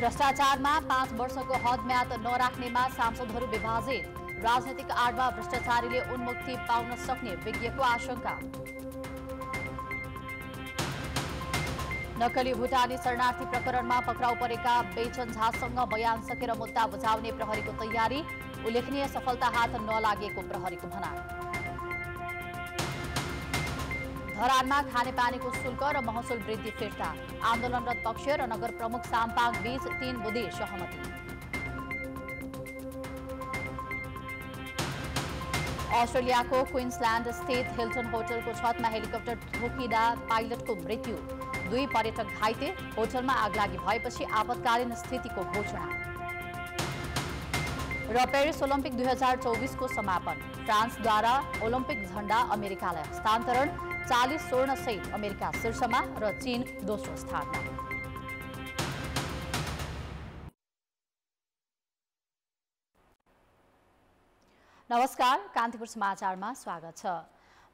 भ्रष्टाचारमा पाँच वर्षको हदम्याद नराख्नेमा सांसदहरू विभाजित राजनीतिक आडमा भ्रष्टाचारीले उन्मुक्ति पाउन सक्ने विज्ञको आशंका नक्कली भुटानी शरणार्थी प्रकरणमा पक्राउ परेका बेचन झासँग बयान सकेर मुद्दा बुझाउने प्रहरीको तयारी उल्लेखनीय सफलता हात नलागेको प्रहरीको भनाई धरानमा खानेपानीको शुल्क र महसुल वृद्धि फिर्ता आन्दोलनरत पक्ष र नगर प्रमुख साम्पाङ बीच तीन बुद्धि सहमति अस्ट्रेलियाको क्विन्सल्यान्ड स्थित हिल्टन होटलको छतमा हेलिकप्टर ठोकिँदा पाइलटको मृत्यु दुई पर्यटक घाइते होटलमा आगलागी भएपछि आपतकालीन स्थितिको घोषणा र पेरिस ओलम्पिक दुई हजार चौबिसको समापन फ्रान्सद्वारा ओलम्पिक झण्डा अमेरिकालाई हस्तान्तरण चालिस सहित अमेरिका शीर्षमा र चीन दोस्रो स्थानमा नमस्कार कान्तिपुर समाचारमा स्वागत छ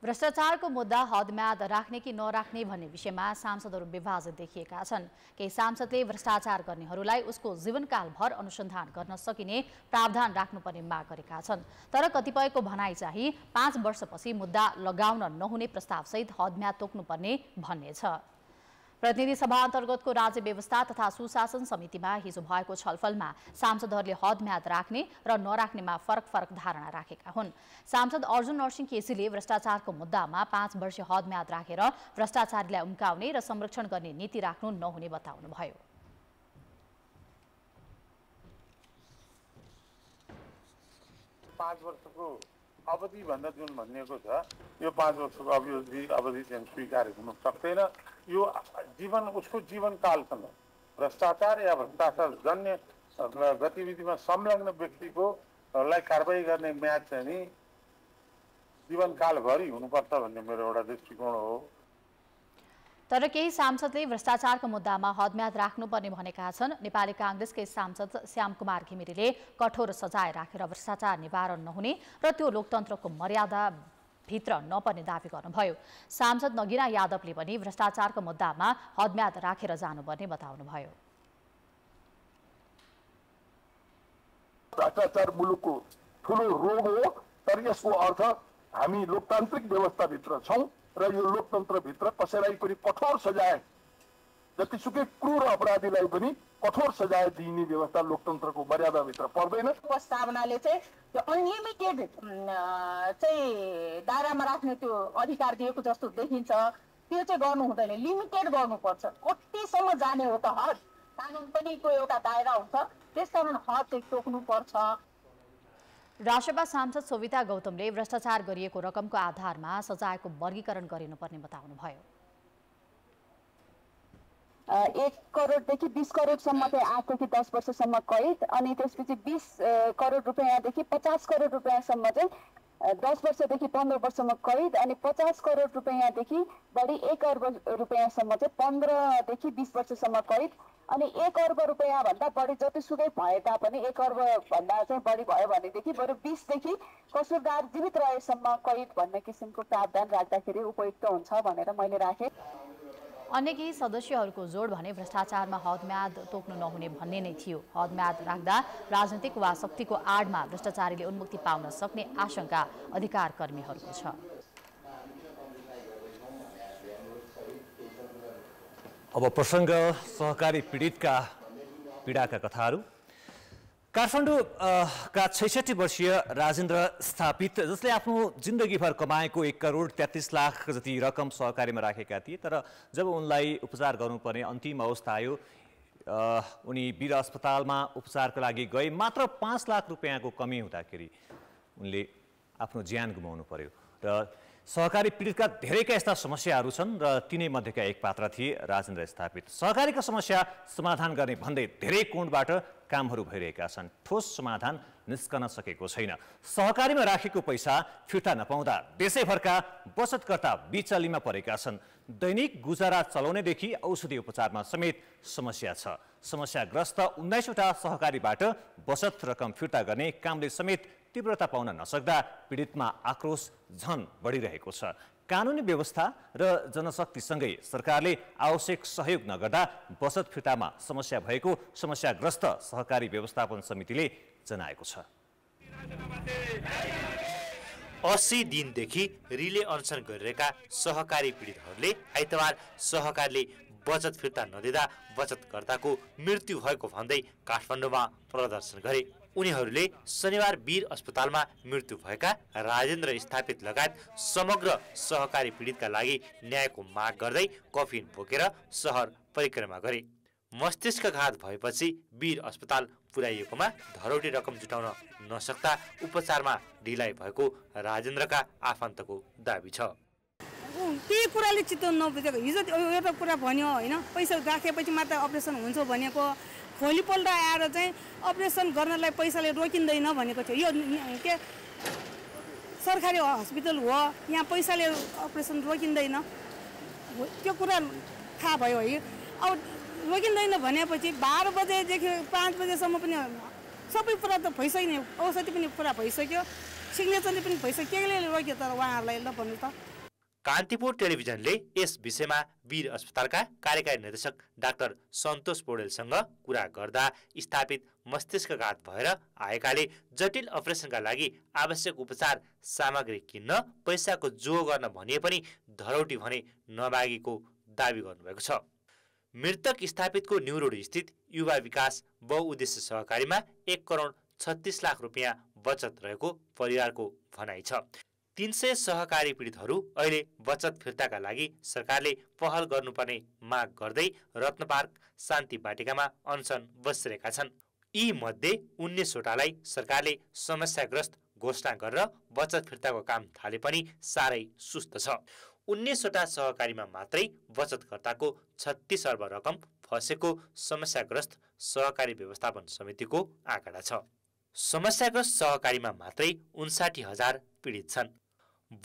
भ्रष्टाचारको मुद्दा हदम्याद राख्ने कि नराख्ने भन्ने विषयमा सांसदहरू विभाजित देखिएका छन् केही सांसदले भ्रष्टाचार गर्नेहरूलाई उसको जीवनकालभर अनुसन्धान गर्न सकिने प्रावधान राख्नुपर्ने माग गरेका छन् तर कतिपयको भनाइ चाहिँ पाँच वर्षपछि मुद्दा लगाउन नहुने प्रस्तावसहित हदम्याद तोक्नुपर्ने भन्ने छ प्रतिनिधि सभा अन्तर्गतको राज्य व्यवस्था तथा सुशासन समितिमा हिजो भएको छलफलमा सांसदहरूले हद म्याद राख्ने र नराख्नेमा फरक फरक धारणा राखेका हुन् सांसद अर्जुन नरसिंह केसीले भ्रष्टाचारको मुद्दामा पाँच वर्ष हद म्याद राखेर भ्रष्टाचारीलाई उम्काउने र संरक्षण गर्ने नीति राख्नु नहुने बताउनुभयो पाँच वर्षको अवधिभन्दा जुन भनिएको छ यो पाँच वर्षको अवधि अवधि चाहिँ स्वीकार हुन सक्दैन यो जीवन उसको जीवनकालसम्म भ्रष्टाचार या भ्रष्टाचार जन्य गतिविधिमा संलग्न व्यक्तिको लाई कारवाही गर्ने म्याच चाहिँ नि जीवनकालभरि हुनुपर्छ भन्ने मेरो एउटा दृष्टिकोण हो तर केही सांसदले भ्रष्टाचारको मुद्दामा हदम्याद राख्नुपर्ने भनेका छन् नेपाली काङ्ग्रेसकै सांसद श्याम कुमार घिमिरेले कठोर सजाय राखेर भ्रष्टाचार निवारण नहुने र त्यो लोकतन्त्रको मर्यादा भित्र नपर्ने दावी गर्नुभयो सांसद नगिना यादवले पनि भ्रष्टाचारको मुद्दामा हदम्याद राखेर रा जानुपर्ने बताउनुभयो भ्रष्टाचार मुलुकको ठुलो रोग हो तर यसको अर्थ हामी लोकतान्त्रिक व्यवस्थाभित्र छौँ र यो लोकतन्त्रभित्र कसैलाई पनि कठोर सजाय जतिसुकै क्रूर अपराधीलाई पनि कठोर सजाय दिइने व्यवस्था लोकतन्त्रको मर्यादाभित्र पर्दैन प्रस्तावनाले चाहिँ त्यो अनलिमिटेड चाहिँ दायरामा राख्ने त्यो अधिकार दिएको जस्तो देखिन्छ त्यो चाहिँ गर्नु हुँदैन लिमिटेड गर्नुपर्छ कतिसम्म जाने हो त हद कानुन पनि को एउटा दायरा हुन्छ त्यस कारण हद चाहिँ तोक्नुपर्छ राष्ट्रपा सांसद सोभिता गौतमले भ्रष्टाचार गरिएको रकमको आधारमा सजायको वर्गीकरण गरिनुपर्ने बताउनुभयो एक करोडदेखि बिस करोडसम्म चाहिँ आठदेखि दस वर्षसम्म कैद अनि त्यसपछि बिस करोड रुपियाँदेखि पचास करोड रुपियाँसम्म चाहिँ दस वर्षदेखि पन्ध्र वर्षमा कैद अनि पचास करोड रुपियाँदेखि बढी एक अर्ब रुपियाँसम्म चाहिँ पन्ध्रदेखि बिस वर्षसम्म कैद अनि एक अर्ब रुपियाँभन्दा बढी जतिसुकै भए तापनि एक अर्बभन्दा चाहिँ बढी भयो भनेदेखि बरु बिसदेखि कसुरदार जीवित रहेसम्म कैद भन्ने किसिमको प्रावधान राख्दाखेरि उपयुक्त हुन्छ भनेर मैले राखेँ अन्य केही सदस्यहरूको जोड भने भ्रष्टाचारमा हदम्याद तोक्नु नहुने भन्ने नै थियो हदम्याद राख्दा राजनैतिक वा शक्तिको आडमा भ्रष्टाचारीले उन्मुक्ति पाउन सक्ने आशंका अधिकार कर्मीहरूको छ अब प्रसङ्ग सहकारी पीडितका पीडाका कथाहरू काठमाडौँका छैसठी वर्षीय राजेन्द्र स्थापित जसले आफ्नो जिन्दगीभर कमाएको एक करोड तेत्तिस लाख जति रकम सहकारीमा राखेका थिए तर जब उनलाई उपचार गर्नुपर्ने अन्तिम अवस्था आयो उनी वीर अस्पतालमा उपचारको लागि गए मात्र पाँच लाख रुपियाँको कमी हुँदाखेरि उनले आफ्नो ज्यान गुमाउनु पर्यो र सहकारी पीडितका धेरैका यस्ता समस्याहरू छन् र तिनै मध्येका एक पात्र थिए राजेन्द्र स्थापित सहकारीका समस्या समाधान गर्ने भन्दै धेरै कोणबाट कामहरू भइरहेका छन् ठोस समाधान निस्कन सकेको छैन सहकारीमा राखेको पैसा फिर्ता नपाउँदा देशैभरका बचतकर्ता बिचालीमा परेका छन् दैनिक गुजारा चलाउनेदेखि औषधि उपचारमा समेत समस्या छ समस्याग्रस्त उन्नाइसवटा सहकारीबाट बचत रकम फिर्ता गर्ने कामले समेत तीव्रता पाउन नसक्दा पीडितमा आक्रोश झन बढिरहेको छ कानुनी व्यवस्था र जनशक्तिसँगै सरकारले आवश्यक सहयोग नगर्दा बचत फिर्तामा समस्या भएको समस्याग्रस्त सहकारी व्यवस्थापन समितिले जनाएको छ अस्सी दिनदेखि रिले अनसन गरिरहेका सहकारी पीडितहरूले आइतबार सहकारीले बचत फिर्ता नदिँदा बचतकर्ताको मृत्यु भएको भन्दै काठमाडौँमा प्रदर्शन गरे उनीहरूले शनिबार वीर अस्पतालमा मृत्यु भएका राजेन्द्र स्थापित लगायत समग्र सहकारी पीडितका लागि न्यायको माग गर्दै कफिन बोकेर सहर परिक्रमा गरे मस्तिष्कघात भएपछि वीर अस्पताल पुर्याइएकोमा धरौटी रकम जुटाउन नसक्दा उपचारमा ढिलाइ भएको राजेन्द्रका आफन्तको दावी छ केही कुराले चित्त नबुझेको हिजो एउटा कुरा भन्यो होइन पैसा राखेपछि मात्र अपरेसन हुन्छ भनेको भोलिपल्ट आएर चाहिँ अपरेसन गर्नलाई पैसाले रोकिँदैन भनेको थियो यो के सरकारी हस्पिटल हो यहाँ पैसाले अपरेसन रोकिँदैन त्यो कुरा थाहा भयो है अब रोकिँदैन भनेपछि बाह्र बजेदेखि पाँच बजेसम्म पनि सबै कुरा त भइसक्यो औषधि पनि पुरा भइसक्यो सिग्नेचरले पनि भइसक्यो केले रोक्यो तर उहाँहरूलाई ल भन्नु त कान्तिपुर टेलिभिजनले यस विषयमा वीर अस्पतालका कार्यकारी निर्देशक डाक्टर सन्तोष पौडेलसँग कुरा गर्दा स्थापित मस्तिष्कघात भएर आएकाले जटिल अपरेसनका लागि आवश्यक उपचार सामग्री किन्न पैसाको जो गर्न भनिए पनि धरौटी भने नभागेको दावी गर्नुभएको छ मृतक स्थापितको न्युरोड स्थित युवा विकास बहुउद्देश्य सहकारीमा एक करोड छत्तिस लाख रुपियाँ बचत रहेको परिवारको भनाइ छ तिन सय सहकारी पीडितहरू अहिले बचत फिर्ताका लागि सरकारले पहल गर्नुपर्ने माग गर्दै रत्नपार्क शान्ति बाटिकामा अनसन बसिरहेका छन् यी मध्ये उन्नाइसवटालाई सरकारले समस्याग्रस्त घोषणा गरेर बचत फिर्ताको काम थाले पनि साह्रै सुस्त छ उन्नाइसवटा सहकारीमा मात्रै बचतकर्ताको छत्तिस अर्ब रकम फसेको समस्याग्रस्त सहकारी व्यवस्थापन समितिको आँकडा छ समस्याग्रस्त सहकारीमा मात्रै उन्साठी हजार पीडित छन्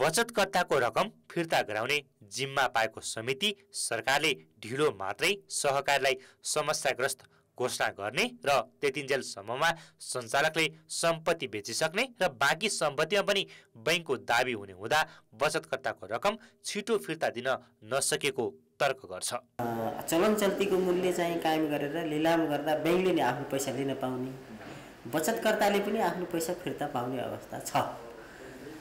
बचतकर्ताको रकम फिर्ता गराउने जिम्मा पाएको समिति सरकारले ढिलो मात्रै सहकारीलाई समस्याग्रस्त घोषणा गर्ने र त्यतिन्जेलसम्ममा सञ्चालकले सम्पत्ति बेचिसक्ने र बाँकी सम्पत्तिमा पनि बैङ्कको दाबी हुने हुँदा बचतकर्ताको रकम छिटो फिर्ता दिन नसकेको तर्क गर्छ चलन चल्तीको मूल्य चाहिँ कायम गरेर लिलाम गर्दा ब्याङ्कले नै आफ्नो पैसा लिन पाउने बचतकर्ताले पनि आफ्नो पैसा फिर्ता पाउने अवस्था छ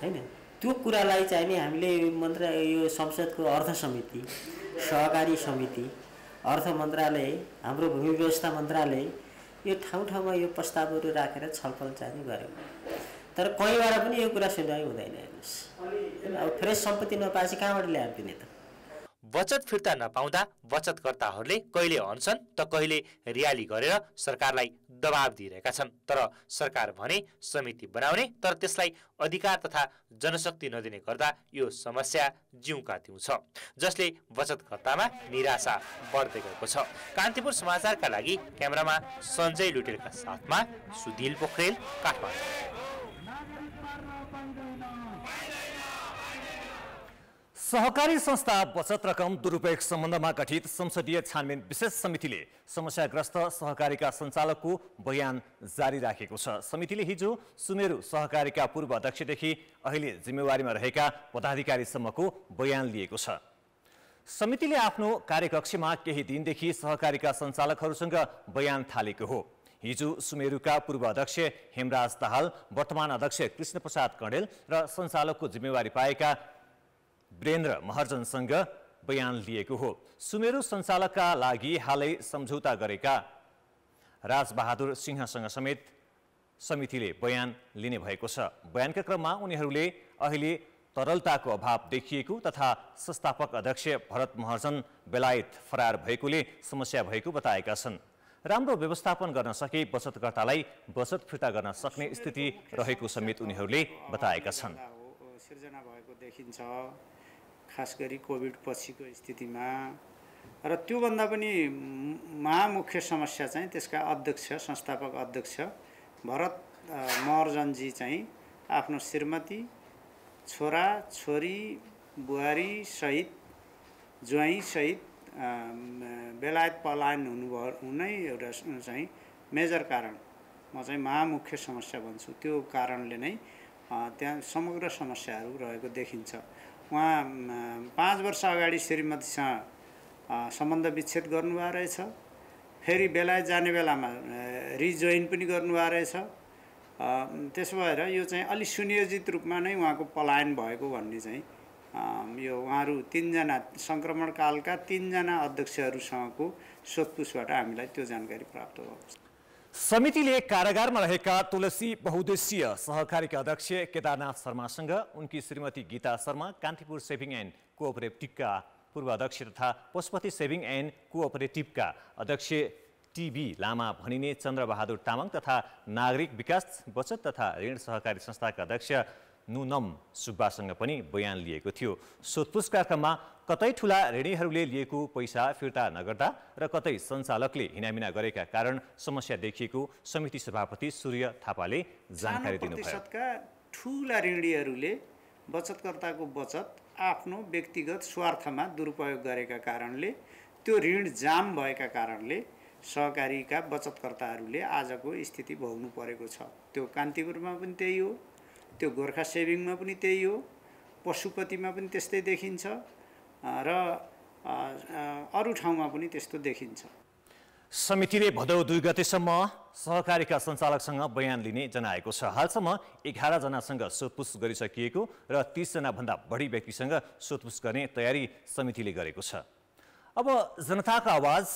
होइन त्यो कुरालाई चाहिँ नि हामीले मन्त्र यो संसदको अर्थ समिति सहकारी समिति अर्थ मन्त्रालय हाम्रो भूमि व्यवस्था मन्त्रालय यो ठाउँ ठाउँमा यो प्रस्तावहरू राखेर छलफल चाहिँ गऱ्यौँ तर कहीँबाट पनि यो कुरा सुनवाई हुँदैन हेर्नुहोस् अब फ्रेस सम्पत्ति नपाएपछि कहाँबाट ल्याएर दिने त बचत फिर्ता नपाउँदा बचतकर्ताहरूले कहिले हन्छन् त कहिले रियाली गरेर सरकारलाई दबाब दिइरहेका छन् तर सरकार भने समिति बनाउने तर त्यसलाई अधिकार तथा जनशक्ति नदिने गर्दा यो समस्या जिउका तिउँ छ जसले बचतकर्तामा निराशा बढ्दै गएको छ कान्तिपुर समाचारका लागि क्यामेरामा सञ्जय लुटेलका साथमा सुदिल पोखरेल काठमाडौँ सहकारी संस्था बचत रकम दुरुपयोग सम्बन्धमा गठित संसदीय छानबिन विशेष समितिले समस्याग्रस्त सहकारीका सञ्चालकको बयान जारी राखेको छ समितिले हिजो सुमेरु सहकारीका पूर्व अध्यक्षदेखि अहिले जिम्मेवारीमा रहेका पदाधिकारीसम्मको बयान लिएको छ समितिले आफ्नो कार्यकक्षमा केही दिनदेखि सहकारीका सञ्चालकहरूसँग बयान थालेको हो हिजो सुमेरुका पूर्व अध्यक्ष हेमराज दाहाल वर्तमान अध्यक्ष कृष्णप्रसाद कणेल र सञ्चालकको जिम्मेवारी पाएका वीरेन्द्र महर्जनसँग बयान लिएको हो सुमेरु सञ्चालकका लागि हालै सम्झौता गरेका राजबहादुर सिंहसँग समेत समितिले बयान लिने भएको छ बयानका क्रममा उनीहरूले अहिले तरलताको अभाव देखिएको तथा संस्थापक अध्यक्ष भरत महर्जन बेलायत फरार भएकोले समस्या भएको बताएका छन् राम्रो व्यवस्थापन गर्न सके बचतकर्तालाई बचत फिर्ता गर्न सक्ने स्थिति रहेको समेत उनीहरूले बताएका छन् खास गरी कोभिड पछिको स्थितिमा र त्योभन्दा पनि महामुख्य समस्या चाहिँ त्यसका अध्यक्ष संस्थापक अध्यक्ष भरत महर्जनजी चाहिँ आफ्नो श्रीमती छोरा छोरी बुहारी सहित सहित बेलायत पलायन हुनुभयो हुनै एउटा चाहिँ मेजर कारण म चाहिँ महामुख्य समस्या भन्छु त्यो कारणले नै त्यहाँ समग्र समस्याहरू रहेको देखिन्छ उहाँ पाँच वर्ष अगाडि श्रीमतीसँग सम्बन्ध विच्छेद गर्नुभएको रहेछ फेरि बेलायत जाने बेलामा रिजोइन पनि गर्नुभएको रहेछ त्यसो भएर यो चाहिँ अलि सुनियोजित रूपमा नै उहाँको पलायन भएको भन्ने चाहिँ यो उहाँहरू तिनजना सङ्क्रमणकालका तिनजना अध्यक्षहरूसँगको सोधपुछबाट हामीलाई त्यो जानकारी प्राप्त भएको छ समितिले कारागारमा रहेका तुलसी बहुद्देशीय सहकारीका अध्यक्ष केदारनाथ शर्मासँग उनकी श्रीमती गीता शर्मा कान्तिपुर सेभिङ एन्ड कोअपरेटिभका पूर्व अध्यक्ष तथा पशुपति सेभिङ एन्ड कोअपरेटिभका अध्यक्ष टिबी लामा भनिने चन्द्रबहादुर तामाङ तथा नागरिक विकास बचत तथा ऋण सहकारी संस्थाका अध्यक्ष नुनम सुब्बासँग पनि बयान लिएको थियो सोधपुछका क्रममा कतै ठुला ऋणीहरूले लिएको पैसा फिर्ता नगर्दा र कतै सञ्चालकले हिनामिना गरेका कारण समस्या देखिएको समिति सभापति सूर्य थापाले जानकारी दिनुभयो ठुला ऋणीहरूले बचतकर्ताको बचत आफ्नो व्यक्तिगत स्वार्थमा दुरुपयोग गरेका कारणले त्यो ऋण जाम भएका कारणले सहकारीका बचतकर्ताहरूले आजको स्थिति भोग्नु परेको छ त्यो कान्तिपुरमा पनि त्यही हो त्यो गोर्खा सेभिङमा पनि त्यही हो पशुपतिमा पनि त्यस्तै देखिन्छ र अरू ठाउँमा पनि त्यस्तो देखिन्छ समितिले भदौ दुई गतेसम्म सहकारीका सञ्चालकसँग बयान लिने जनाएको छ हालसम्म एघारजनासँग सोधपुछ गरिसकिएको र तिसजनाभन्दा बढी व्यक्तिसँग सोधपुछ गर्ने तयारी समितिले गरेको छ अब जनताको आवाज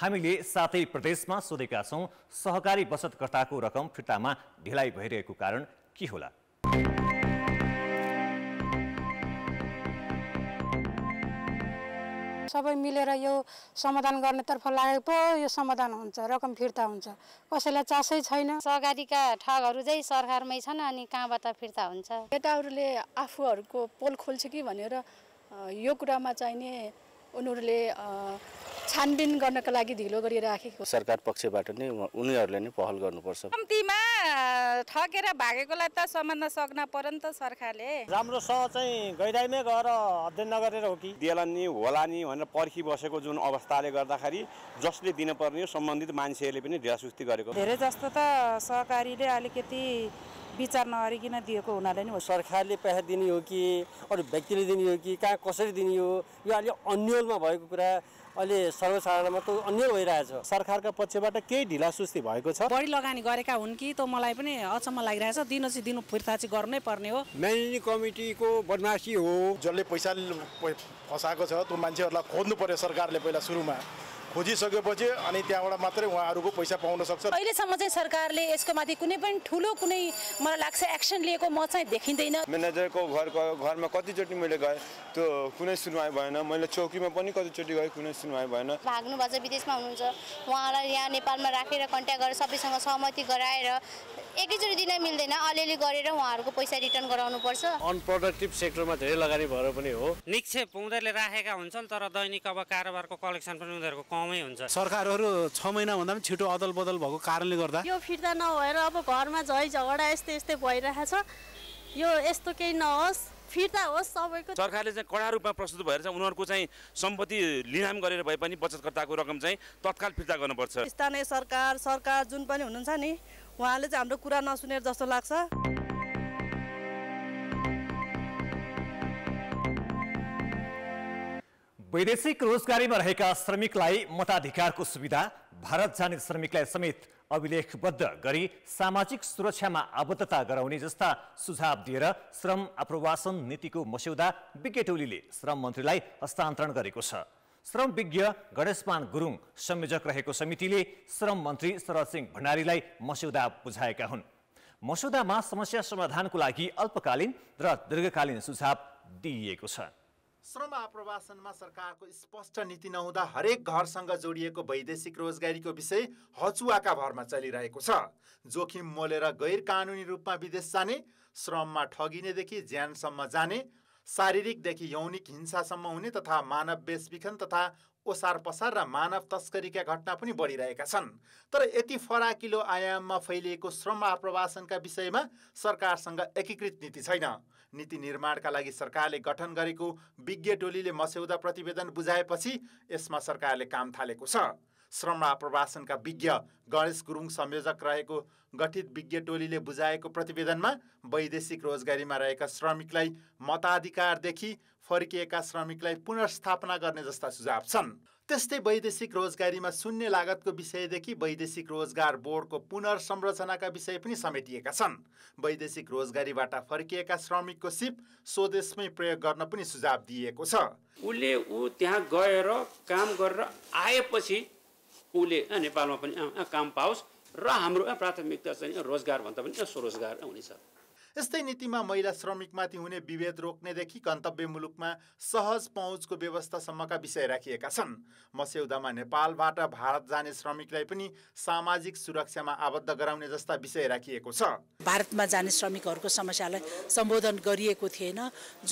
हामीले सातै प्रदेशमा सोधेका छौँ सहकारी बचतकर्ताको रकम फिर्तामा ढिलाइ भइरहेको कारण के होला सबै मिलेर यो समाधान गर्नेतर्फ लागे पो यो समाधान हुन्छ रकम फिर्ता हुन्छ कसैलाई चासै छैन सहकारीका ठगहरू चाहिँ सरकारमै छन् अनि कहाँबाट फिर्ता हुन्छ केटाहरूले आफूहरूको पोल खोल्छ कि भनेर यो कुरामा चाहिने उनीहरूले छानबिन गर्नका लागि ढिलो गरिराखेको सरकार पक्षबाट नै उनीहरूले नै पहल गर्नुपर्छ कम्तीमा ठगेर भागेकोलाई त सम्हाल्न सक्न पर्यो नि त सरकारले राम्रो सह चाहिँ गहिराइमै गएर अध्ययन नगरेर हो कि दिएला नि होला नि भनेर पर्खी बसेको जुन अवस्थाले गर्दाखेरि जसले दिनुपर्ने सम्बन्धित मान्छेहरूले पनि ढिलासुस्ती गरेको धेरै जस्तो त सहकारीले अलिकति विचार नगरिकन दिएको हुनाले नि सरकारले पैसा दिने हो कि अरू व्यक्तिले दिने हो कि कहाँ कसरी दिने हो यो अलि अन्यलमा भएको कुरा अहिले सर्वसाधारणमा त अन्यल भइरहेछ सरकारका पक्षबाट केही ढिला सुस्ती भएको छ बढी लगानी गरेका हुन् कि त मलाई पनि अचम्म लागिरहेछ दिनु चाहिँ दिनु फिर्ता चाहिँ गर्नै पर्ने हो म्यानेजिङ कमिटीको बदमासी हो जसले पैसा फसाएको छ त्यो मान्छेहरूलाई खोज्नु पर्यो सरकारले पहिला सुरुमा खोजिसकेपछि अनि त्यहाँबाट मात्रै उहाँहरूको पैसा पाउन सक्छ अहिलेसम्म चाहिँ सरकारले यसको माथि कुनै पनि ठुलो कुनै मलाई लाग्छ एक्सन लिएको म चाहिँ देखिँदैन म्यानेजरको घर घरमा कतिचोटि मैले गएँ त्यो कुनै सुनवाई भएन मैले चौकीमा पनि कतिचोटि गएँ कुनै सुनवाई भएन भाग्नुभएको छ विदेशमा हुनुहुन्छ उहाँलाई यहाँ नेपालमा राखेर कन्ट्याक्ट गरेर सबैसँग सहमति गराएर एकैचोटि दिन मिल्दैन अलिअलि गरेर उहाँहरूको पैसा रिटर्न गराउनु पर्छ अनप्रोडक्टिभ सेक्टरमा धेरै लगानी भएर पनि हो निक्षेप उनीहरूले राखेका हुन्छन् तर दैनिक अब कारोबारको कलेक्सन पनि उनीहरूको कमै हुन्छ सरकारहरू छ महिनाभन्दा पनि छिटो अदल बदल भएको कारणले गर्दा यो फिर्ता नभएर अब घरमा झै झगडा यस्तै यस्तै भइरहेछ यो यस्तो केही नहोस् फिर्ता होस् सबैको सरकारले चाहिँ कडा रूपमा प्रस्तुत भएर चाहिँ उनीहरूको चाहिँ सम्पत्ति लिनाम गरेर भए पनि बचतकर्ताको रकम चाहिँ तत्काल फिर्ता गर्नुपर्छ स्थानीय सरकार सरकार जुन पनि हुनुहुन्छ नि उहाँले चाहिँ हाम्रो कुरा नसुनेर जस्तो लाग्छ वैदेशिक रोजगारीमा रहेका श्रमिकलाई मताधिकारको सुविधा भारत जाने श्रमिकलाई समेत अभिलेखबद्ध गरी सामाजिक सुरक्षामा आबद्धता गराउने जस्ता सुझाव दिएर श्रम आप्रवासन नीतिको मस्यौदा बिकेटौलीले श्रम मन्त्रीलाई हस्तान्तरण गरेको छ श्रम विज्ञ गणेशमान गुरुङ संयोजक रहेको समितिले श्रम मन्त्री शरद सिंह भण्डारीलाई मस्यौदा बुझाएका हुन् मस्यौदामा समस्या समाधानको लागि अल्पकालीन र दीर्घकालीन सुझाव दिइएको छ श्रम आप्रवासनमा सरकारको स्पष्ट नीति नहुँदा हरेक घरसँग जोडिएको वैदेशिक रोजगारीको विषय हचुवाका भरमा चलिरहेको छ जोखिम मोलेर गैर कानुनी रूपमा विदेश जाने श्रममा ठगिनेदेखि ज्यानसम्म जाने शारीरिकदेखि यौनिक हिंसासम्म हुने तथा मानव बेचबिखन तथा ओसार पसार र मानव तस्करीका घटना पनि बढिरहेका छन् तर यति फराकिलो आयाममा फैलिएको श्रम आप्रवासनका विषयमा सरकारसँग एकीकृत नीति छैन नीति निर्माणका लागि सरकारले गठन गरेको विज्ञ टोलीले मस्यौदा प्रतिवेदन बुझाएपछि यसमा सरकारले काम थालेको छ श्रम र आप्रवासनका विज्ञ गणेश गुरुङ संयोजक रहेको गठित विज्ञ टोलीले बुझाएको प्रतिवेदनमा वैदेशिक रोजगारीमा रहेका श्रमिकलाई मताधिकारदेखि फर्किएका श्रमिकलाई पुनर्स्थापना गर्ने जस्ता सुझाव छन् त्यस्तै वैदेशिक रोजगारीमा शून्य लागतको विषयदेखि वैदेशिक रोजगार बोर्डको पुनर्संरचनाका विषय पनि समेटिएका छन् वैदेशिक रोजगारीबाट फर्किएका श्रमिकको सिप स्वदेशमै प्रयोग गर्न पनि सुझाव दिएको छ उसले ऊ त्यहाँ गएर काम गरेर आएपछि उसले नेपालमा पनि काम पाओस् र हाम्रो प्राथमिकता चाहिँ रोजगार भन्दा पनि स्वरोजगार हुनेछ यस्तै नीतिमा महिला श्रमिकमाथि हुने विभेद रोक्नेदेखि गन्तव्य मुलुकमा सहज पहुँचको व्यवस्थासम्मका विषय राखिएका छन् मस्यौदामा नेपालबाट भारत जाने श्रमिकलाई पनि सामाजिक सुरक्षामा आबद्ध गराउने जस्ता विषय राखिएको छ भारतमा जाने श्रमिकहरूको समस्यालाई सम्बोधन गरिएको थिएन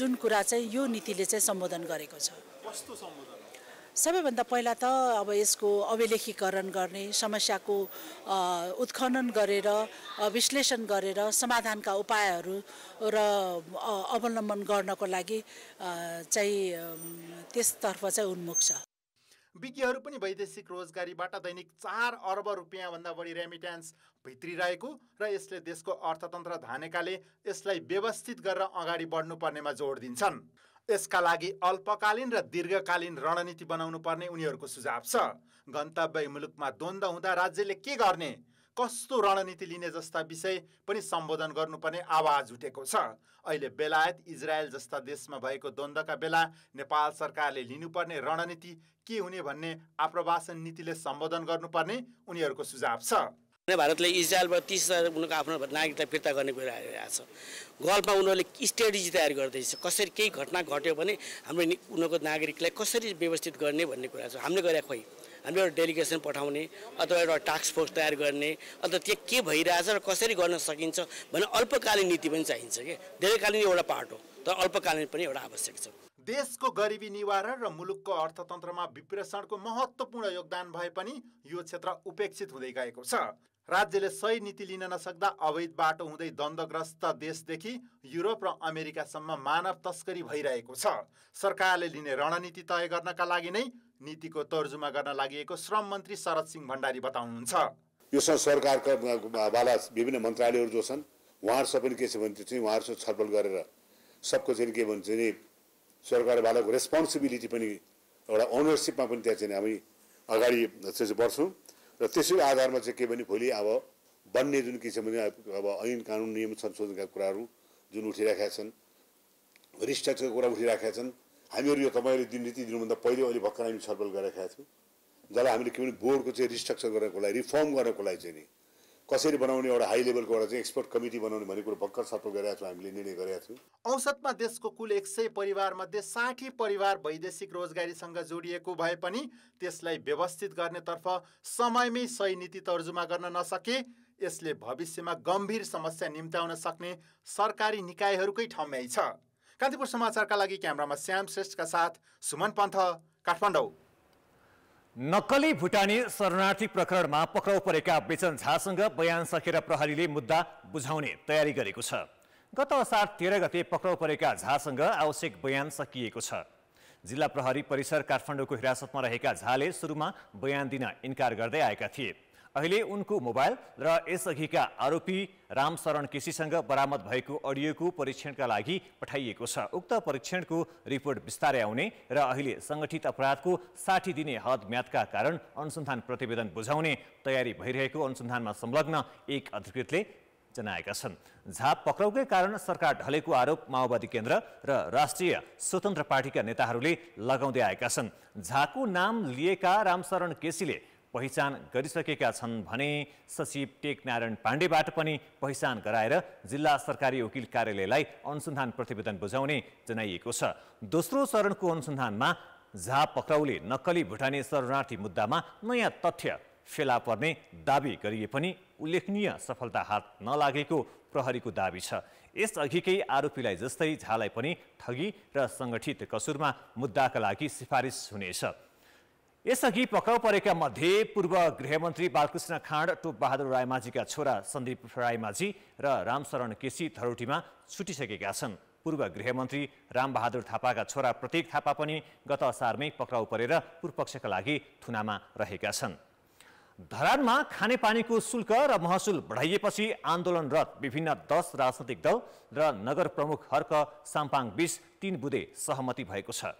जुन कुरा चाहिँ यो नीतिले चाहिँ सम्बोधन गरेको छ कस्तो सम्बोधन सबैभन्दा पहिला त अब यसको अभिलेखीकरण गर्ने समस्याको उत्खनन गरेर विश्लेषण गरेर समाधानका उपायहरू र अवलम्बन गर्नको लागि चाहिँ त्यसतर्फ चाहिँ उन्मुख छ विज्ञहरू पनि वैदेशिक रोजगारीबाट दैनिक चार अर्ब रुपियाँभन्दा बढी रेमिट्यान्स भित्रिरहेको र यसले देशको अर्थतन्त्र धानेकाले यसलाई व्यवस्थित गरेर अगाडि बढ्नुपर्नेमा जोड दिन्छन् यसका लागि अल्पकालीन र दीर्घकालीन रणनीति बनाउनु पर्ने उनीहरूको सुझाव छ गन्तव्य मुलुकमा द्वन्द हुँदा राज्यले के गर्ने कस्तो रणनीति लिने जस्ता विषय पनि सम्बोधन गर्नुपर्ने आवाज उठेको छ अहिले बेलायत इजरायल जस्ता देशमा भएको द्वन्द्वका बेला नेपाल सरकारले लिनुपर्ने रणनीति के हुने भन्ने आप्रवासन नीतिले सम्बोधन गर्नुपर्ने उनीहरूको सुझाव छ भारतले इजरायलबाट तिस हजार उनीहरूको आफ्नो नागरिकता फिर्ता गर्ने कुरा आइरहेको छ गल्फमा उनीहरूले स्ट्रेटेजी तयार गर्दैछ कसरी केही घटना घट्यो भने हाम्रो उनीहरूको नागरिकलाई कसरी व्यवस्थित गर्ने भन्ने कुरा छ हामीले गरे खोइ हामीले एउटा डेलिगेसन पठाउने अथवा एउटा टास्क फोर्स तयार गर्ने अथवा त्यहाँ के भइरहेछ र कसरी गर्न सकिन्छ भने अल्पकालीन नीति पनि चाहिन्छ कि दीर्घकालीन एउटा पार्ट हो तर अल्पकालीन पनि एउटा आवश्यक छ देशको गरिबी निवारण र मुलुकको अर्थतन्त्रमा विप्रेषणको महत्त्वपूर्ण योगदान भए पनि यो क्षेत्र उपेक्षित हुँदै गएको छ राज्यले सही नीति लिन नसक्दा अवैध बाटो हुँदै द्वन्द्वग्रस्त देशदेखि युरोप र अमेरिकासम्म मानव तस्करी भइरहेको छ सरकारले लिने रणनीति तय गर्नका लागि नै नीतिको तर्जुमा गर्न लागि श्रम मन्त्री शरद सिंह भण्डारी बताउनुहुन्छ यो सरकारका वाला विभिन्न मन्त्रालयहरू जो छन् उहाँहरू सबैले के छ भने चाहिँ उहाँहरूसँग छलफल गरेर सबको चाहिँ के भन्छ भने सरकारवालाको रेस्पोन्सिबिलिटी पनि एउटा ओनरसिपमा पनि त्यहाँ चाहिँ हामी अगाडि बढ्छौँ र त्यसै आधारमा चाहिँ के भने भोलि अब बन्ने जुन भने अब ऐन कानुन नियम संशोधनका कुराहरू जुन उठिरहेका छन् रिस्ट्रक्चरको कुरा उठिरहेका छन् हामीहरू यो तपाईँले दिननीति दिनुभन्दा पहिले अहिले भर्खर हामी छलफल गरेका थियौँ जसलाई हामीले के भने बोर्डको चाहिँ रिस्ट्रक्चर गर्नको लागि रिफर्म गर्नको लागि चाहिँ नि कसरी बनाउने एउटा हाई लेभलको एउटा चाहिँ एक्सपर्ट कमिटी बनाउने भन्ने कुरो भर्खर छलफल गरेका छौँ हामीले निर्णय गरेका थियौँ औसतमा देशको कुल एक सय परिवारमध्ये साठी परिवार वैदेशिक रोजगारीसँग जोडिएको भए पनि त्यसलाई व्यवस्थित गर्नेतर्फ समयमै सही नीति तर्जुमा गर्न नसके यसले भविष्यमा गम्भीर समस्या निम्त्याउन सक्ने सरकारी निकायहरूकै ठम्याइ छ कान्तिपुर समाचारका लागि क्यामरामा श्याम श्रेष्ठका साथ सुमन पन्थ काठमाडौँ नक्कली भुटानी शरणार्थी प्रकरणमा पक्राउ परेका बेचन झासँग बयान सकेर प्रहरीले मुद्दा बुझाउने तयारी गरेको छ गत असार तेह्र गते पक्राउ परेका झासँग आवश्यक बयान सकिएको छ जिल्ला प्रहरी परिसर काठमाडौँको हिरासतमा रहेका झाले सुरुमा बयान दिन इन्कार गर्दै आएका थिए अहिले उनको मोबाइल र यसअघिका आरोपी रामशरण केसीसँग बरामद भएको अडियोको परीक्षणका लागि पठाइएको छ उक्त परीक्षणको रिपोर्ट बिस्तारै आउने र अहिले सङ्गठित अपराधको साठी दिने हद म्यादका कारण अनुसन्धान प्रतिवेदन बुझाउने तयारी भइरहेको अनुसन्धानमा संलग्न एक अधिकृतले जनाएका छन् झाप पक्राउकै कारण सरकार ढलेको आरोप माओवादी केन्द्र र राष्ट्रिय स्वतन्त्र पार्टीका नेताहरूले लगाउँदै आएका छन् झाको नाम लिएका रामशरण केसीले पहिचान गरिसकेका छन् भने सचिव टेकनारायण पाण्डेबाट पनि पहिचान गराएर जिल्ला सरकारी वकिल कार्यालयलाई अनुसन्धान प्रतिवेदन बुझाउने जनाइएको छ दोस्रो चरणको अनुसन्धानमा झा पक्राउले नक्कली भुटाने शरणार्थी मुद्दामा नयाँ तथ्य फेला पर्ने दावी गरिए पनि उल्लेखनीय सफलता हात नलागेको प्रहरीको दावी छ यसअघिकै आरोपीलाई जस्तै झालाई पनि ठगी र सङ्गठित कसुरमा मुद्दाका लागि सिफारिस हुनेछ यसअघि पक्राउ परेका मध्ये पूर्व गृहमन्त्री बालकृष्ण खाँड बहादुर रायमाझीका छोरा सन्दीप रायमाझी र रामशरण केसी थरोटीमा छुटिसकेका छन् पूर्व गृहमन्त्री रामबहादुर थापाका छोरा प्रतीक थापा पनि गत असारमै पक्राउ परेर पूर्वपक्षका लागि थुनामा रहेका छन् धरानमा खानेपानीको शुल्क र महसुल बढाइएपछि आन्दोलनरत विभिन्न दस राजनैतिक दल र नगर प्रमुख हर्क साम्पाङ बीच तीन बुधे सहमति भएको छ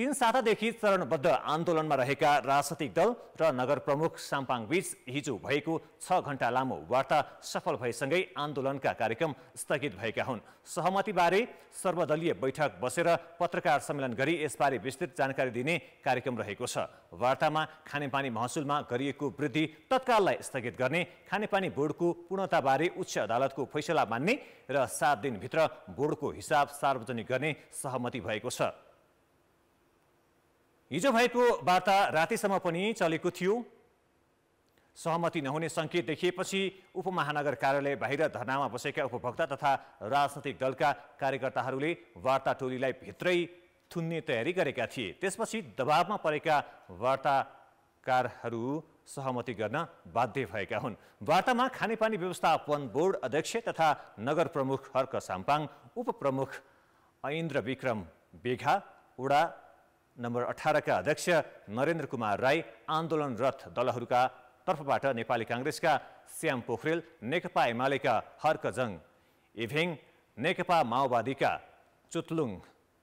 तीन सातादेखि चरणबद्ध आन्दोलनमा रहेका राजनैतिक दल र नगर प्रमुख साम्पाङबीच हिजो भएको छ घण्टा लामो वार्ता सफल भएसँगै आन्दोलनका कार्यक्रम स्थगित भएका हुन् सहमतिबारे सर्वदलीय बैठक बसेर पत्रकार सम्मेलन गरी यसबारे विस्तृत जानकारी दिने कार्यक्रम रहेको छ वार्तामा खानेपानी महसुलमा गरिएको वृद्धि तत्काललाई स्थगित गर्ने खानेपानी बोर्डको पूर्णताबारे उच्च अदालतको फैसला मान्ने र सात दिनभित्र बोर्डको हिसाब सार्वजनिक गर्ने सहमति भएको छ हिजो भएको वार्ता रातिसम्म पनि चलेको थियो सहमति नहुने सङ्केत देखिएपछि उपमहानगर कार्यालय बाहिर धरनामा बसेका उपभोक्ता तथा राजनैतिक दलका कार्यकर्ताहरूले वार्ता टोलीलाई भित्रै थुन्ने तयारी गरेका थिए त्यसपछि दबावमा परेका वार्ताकारहरू सहमति गर्न बाध्य भएका हुन् वार्तामा खानेपानी व्यवस्थापन बोर्ड अध्यक्ष तथा नगर प्रमुख हर्क साम्पाङ उपप्रमुख ऐन्द्र विक्रम बेघा ओडा नम्बर अठारका अध्यक्ष नरेन्द्र कुमार राई आन्दोलनरत दलहरूका तर्फबाट नेपाली काङ्ग्रेसका श्याम पोखरेल नेकपा एमालेका हर्कजङ इभेङ नेकपा माओवादीका चुतलुङ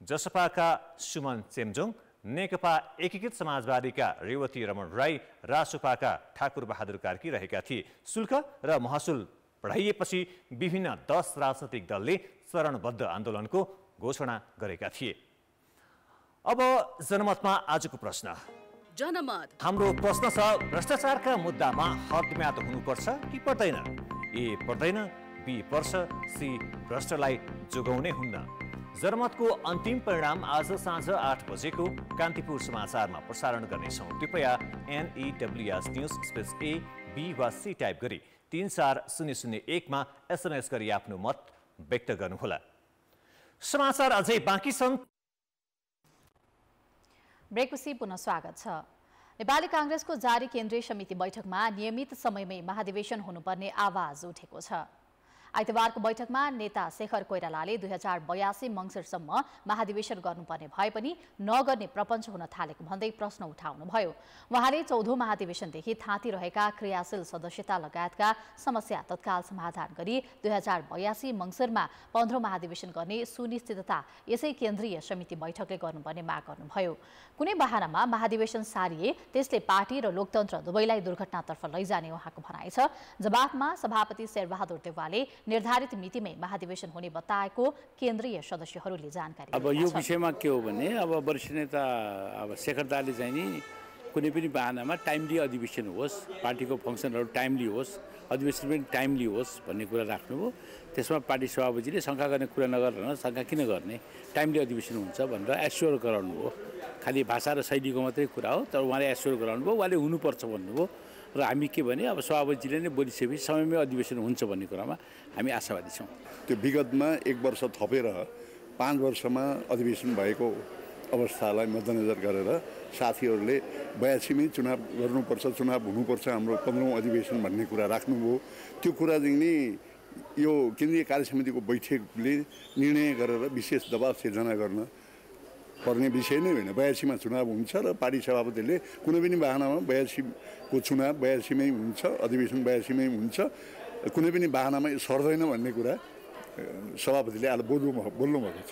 जसपाका सुमन चेम्जोङ नेकपा एकीकृत समाजवादीका रेवती रमण राई रासुपाका ठाकुर बहादुर कार्की रहेका थिए शुल्क र महसुल बढाइएपछि विभिन्न दस राजनैतिक दलले चरणबद्ध आन्दोलनको घोषणा गरेका थिए अब जनमतमा आजको प्रश्न जनमत हाम्रो प्रश्न छ भ्रष्टाचारका मुद्दामा हदम्याद हुनुपर्छ कि पर्दैन ए पर्दैन बी पर्छ सी भ्रष्टलाई जोगाउने हुन्न जनमतको अन्तिम परिणाम आज साँझ आठ बजेको कान्तिपुर समाचारमा प्रसारण गर्नेछौँ कृपया N E W S news space A B वा सी टाइप गरी तिन चार शून्य शून्य एकमा एसएमएस गरी आफ्नो मत व्यक्त गर्नुहोला समाचार अझै बाँकी छन् ब्रेकपछि पुनः स्वागत छ नेपाली काङ्ग्रेसको जारी केन्द्रीय समिति बैठकमा नियमित समयमै महाधिवेशन हुनुपर्ने आवाज उठेको छ आइतबारको बैठकमा नेता शेखर कोइरालाले दुई हजार बयासी मङ्सिरसम्म महाधिवेशन गर्नुपर्ने भए पनि नगर्ने प्रपञ्च हुन थालेको भन्दै प्रश्न उठाउनुभयो उहाँले चौधौँ महाधिवेशनदेखि रहेका क्रियाशील सदस्यता लगायतका समस्या तत्काल समाधान गरी दुई हजार बयासी मङ्सिरमा पन्ध्रौँ महाधिवेशन गर्ने सुनिश्चितता यसै केन्द्रीय समिति बैठकले गर्नुपर्ने माग गर्नुभयो कुनै बहानामा महाधिवेशन सारिए त्यसले पार्टी र लोकतन्त्र दुवैलाई दुर्घटनातर्फ लैजाने उहाँको भनाइ छ जवाफमा सभापति शेरबहादुर देवालले निर्धारित मितिमै महाधिवेशन हुने बताएको केन्द्रीय सदस्यहरूले जानकारी अब यो विषयमा के हो भने अब वरिष्ठ नेता अब शेखर दाले चाहिँ नि कुनै पनि बाहनामा टाइमली अधिवेशन होस् पार्टीको फङ्सनहरू टाइमली होस् अधिवेशन पनि टाइमली होस् भन्ने कुरा राख्नुभयो त्यसमा पार्टी सभापतिले शङ्का गर्ने कुरा नगरेर शङ्का किन गर्ने टाइमली अधिवेशन हुन्छ भनेर एस्योर गराउनु हो खालि भाषा र शैलीको मात्रै कुरा हो तर उहाँले एस्योर गराउनु भयो उहाँले हुनुपर्छ भन्नुभयो र हामी के भने अब सभापतिजीले नै बोलिसकेपछि समयमै अधिवेशन हुन्छ भन्ने कुरामा हामी आशावादी छौँ त्यो विगतमा एक वर्ष थपेर पाँच वर्षमा अधिवेशन भएको अवस्थालाई मध्यनजर गरेर साथीहरूले बयासीमै चुनाव गर्नुपर्छ चुनाव हुनुपर्छ हाम्रो पन्ध्रौँ अधिवेशन भन्ने कुरा राख्नुभयो त्यो कुरादेखि नै यो केन्द्रीय कार्य समितिको बैठकले निर्णय गरेर विशेष दबाब सिर्जना गर्न पर्ने विषय नै होइन बयासीमा चुनाव हुन्छ र पार्टी सभापतिले कुनै पनि बाहनामा बयासीको चुनाव बयासीमै हुन्छ अधिवेशन बयासीमै हुन्छ कुनै पनि बाहनामा सर्दैन भन्ने कुरा सभापतिले आज बोल्नु बोल्नुभएको छ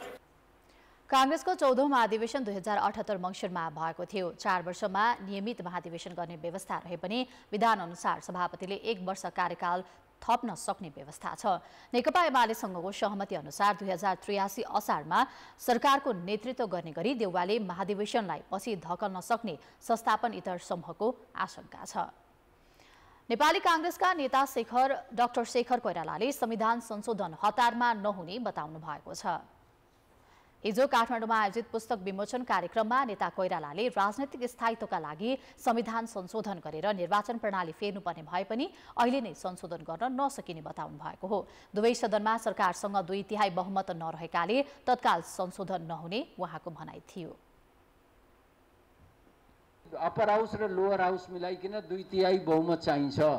काङ्ग्रेसको चौधौँ महाधिवेशन दुई हजार अठहत्तर मङ्सिरमा भएको थियो चार वर्षमा नियमित महाधिवेशन गर्ने व्यवस्था रहे पनि विधानअनुसार सभापतिले एक वर्ष कार्यकाल थप्न सक्ने व्यवस्था छ नेकपा एमालेसँगको सहमति अनुसार दुई हजार त्रियासी असारमा सरकारको नेतृत्व गर्ने गरी देउवाले महाधिवेशनलाई पछि धकल्न सक्ने संस्थापन इतर समूहको आशंका छ नेपाली काङ्ग्रेसका नेता शेखर डाक्टर शेखर कोइरालाले संविधान संशोधन हतारमा नहुने बताउनु भएको छ हिजो काठमाडौँमा आयोजित पुस्तक विमोचन कार्यक्रममा नेता कोइरालाले राजनैतिक स्थायित्वका लागि संविधान संशोधन गरेर निर्वाचन प्रणाली फेर्नुपर्ने भए पनि अहिले नै संशोधन गर्न नसकिने बताउनु भएको हो दुवै सदनमा सरकारसँग दुई तिहाई बहुमत नरहेकाले तत्काल संशोधन नहुने उहाँको भनाइ थियो अप्पर हाउस र लोवर हाउस मिलाइकन दुई तिहाई बहुमत चाहिन्छ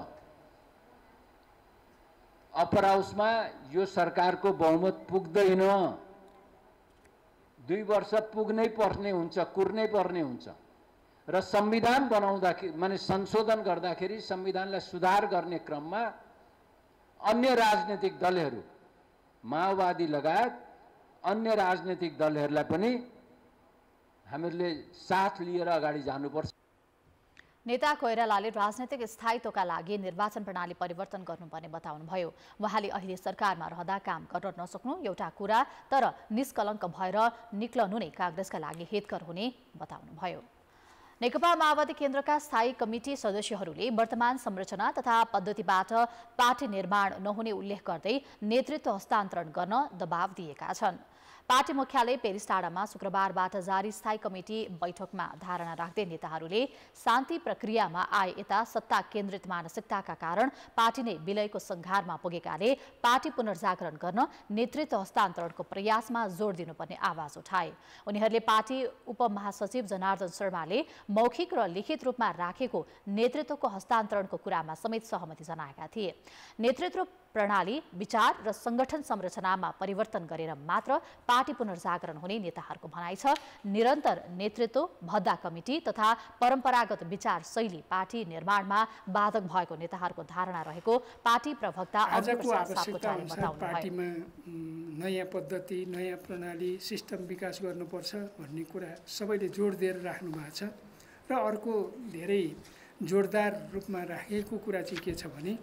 अप्पर हाउसमा यो सरकारको बहुमत पुग्दैन दुई वर्ष पुग्नै पर्ने हुन्छ कुर्नै पर्ने हुन्छ र संविधान बनाउँदाखेरि माने संशोधन गर्दाखेरि संविधानलाई सुधार गर्ने क्रममा अन्य राजनैतिक दलहरू माओवादी लगायत अन्य राजनैतिक दलहरूलाई पनि हामीहरूले साथ लिएर अगाडि जानुपर्छ नेता कोइरालाले राजनैतिक स्थायित्वका लागि निर्वाचन प्रणाली परिवर्तन गर्नुपर्ने बताउनुभयो उहाँले अहिले सरकारमा रहँदा काम गर्न नसक्नु एउटा कुरा तर निष्कलङ्क भएर निक्लनु नै काङ्ग्रेसका लागि हितकर हुने बताउनुभयो नेकपा माओवादी केन्द्रका स्थायी कमिटी सदस्यहरूले वर्तमान संरचना तथा पद्धतिबाट पार्टी निर्माण नहुने उल्लेख गर्दै नेतृत्व हस्तान्तरण गर्न दबाव दिएका छन् पार्टी मुख्यालय पेरिसाडामा शुक्रबारबाट जारी स्थायी कमिटी बैठकमा धारणा राख्दै नेताहरूले शान्ति प्रक्रियामा आए यता सत्ता केन्द्रित मानसिकताका कारण पार्टी नै विलयको संघारमा पुगेकाले पार्टी पुनर्जागरण गर्न नेतृत्व हस्तान्तरणको प्रयासमा जोड दिनुपर्ने आवाज उठाए उनीहरूले पार्टी उपमहासचिव जनार्दन शर्माले मौखिक र लिखित रूपमा राखेको नेतृत्वको हस्तान्तरणको कुरामा समेत सहमति जनाएका थिए नेतृत्व प्रणाली विचार र संगठन संरचनामा परिवर्तन गरेर मात्र पार्टी पुनर्जागरण हुने नेताहरूको भनाइ छ निरन्तर नेतृत्व भद्दा कमिटी तथा परम्परागत विचार शैली पार्टी निर्माणमा बाधक भएको नेताहरूको धारणा रहेको पार्टी प्रवक्ता पार्टीमा नयाँ पद्धति नयाँ प्रणाली सिस्टम विकास गर्नुपर्छ भन्ने कुरा सबैले जोड दिएर राख्नु भएको छ र अर्को धेरै जोरदार रूपमा राखेको कुरा चाहिँ के छ भने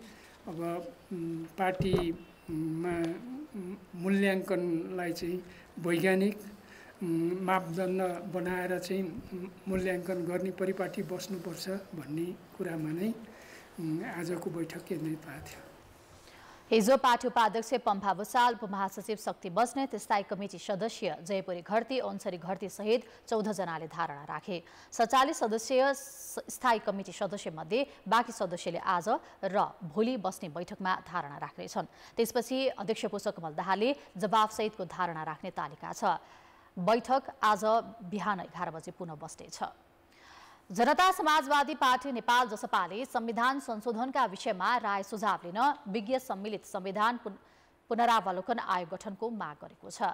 अब पार्टीमा मूल्याङ्कनलाई चाहिँ वैज्ञानिक मापदण्ड बनाएर चाहिँ मूल्याङ्कन गर्ने परिपाटी बस्नुपर्छ भन्ने कुरामा नै आजको बैठक केन्द्रित भएको थियो हिजो पार्टी उपाध्यक्ष पम्फा भूषाल उपमहासचिव शक्ति बस्नेत स्थायी कमिटी सदस्य जयपुरी घड्ती औन्सरी घरती सहित चौधजनाले धारणा राखे सत्तालिस सदस्यीय स्थायी कमिटी सदस्यमध्ये बाँकी सदस्यले आज र भोलि बस्ने बैठकमा धारणा राख्नेछन् त्यसपछि अध्यक्ष पुष्पकमल दाहालले जवाफसहितको धारणा राख्ने तालिका छ बैठक आज बिहान एघार बजे पुनः बस्नेछ जनता समाजवादी पार्टी नेपाल जसपाले संविधान संशोधनका विषयमा राय सुझाव लिन विज्ञ सम्मिलित संविधान पुनरावलोकन आयोग गठनको माग गरेको छ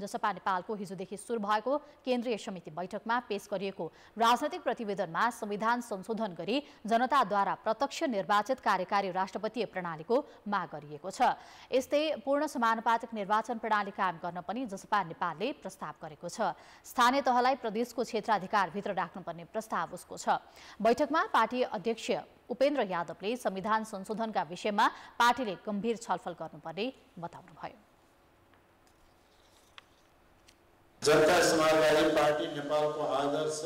जसपा नेपालको हिजोदेखि सुरु भएको केन्द्रीय समिति बैठकमा पेश गरिएको राजनैतिक प्रतिवेदनमा संविधान संशोधन गरी जनताद्वारा प्रत्यक्ष निर्वाचित कार्यकारी राष्ट्रपति प्रणालीको माग गरिएको छ यस्तै पूर्ण समानुपातिक निर्वाचन प्रणाली कायम गर्न पनि जसपा नेपालले प्रस्ताव गरेको छ स्थानीय तहलाई प्रदेशको क्षेत्राधिकारभित्र राख्नुपर्ने प्रस्ताव उसको छ बैठकमा पार्टी अध्यक्ष उपेन्द्र यादवले संविधान संशोधनका विषयमा पार्टीले गम्भीर छलफल गर्नुपर्ने बताउनुभयो जनता समाजवादी पार्टी नेपालको आदर्श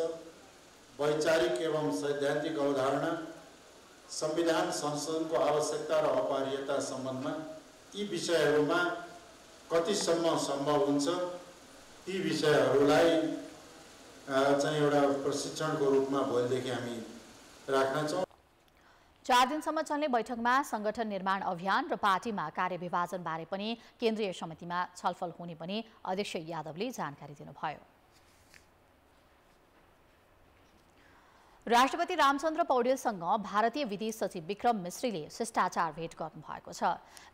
वैचारिक एवं सैद्धान्तिक अवधारणा संविधान संशोधनको आवश्यकता र अपारियता सम्बन्धमा यी विषयहरूमा कतिसम्म सम्भव हुन्छ ती विषयहरूलाई चाहिँ एउटा प्रशिक्षणको रूपमा भोलिदेखि हामी राख्नेछौँ चार दिनसम्म चल्ने बैठकमा संगठन निर्माण अभियान र पार्टीमा कार्यविभाजनबारे पनि केन्द्रीय समितिमा छलफल हुने पनि अध्यक्ष यादवले जानकारी दिनुभयो राष्ट्रपति रामचन्द्र पौडेलसँग भारतीय विदेश सचिव विक्रम मिश्रीले शिष्टाचार भेट गर्नुभएको छ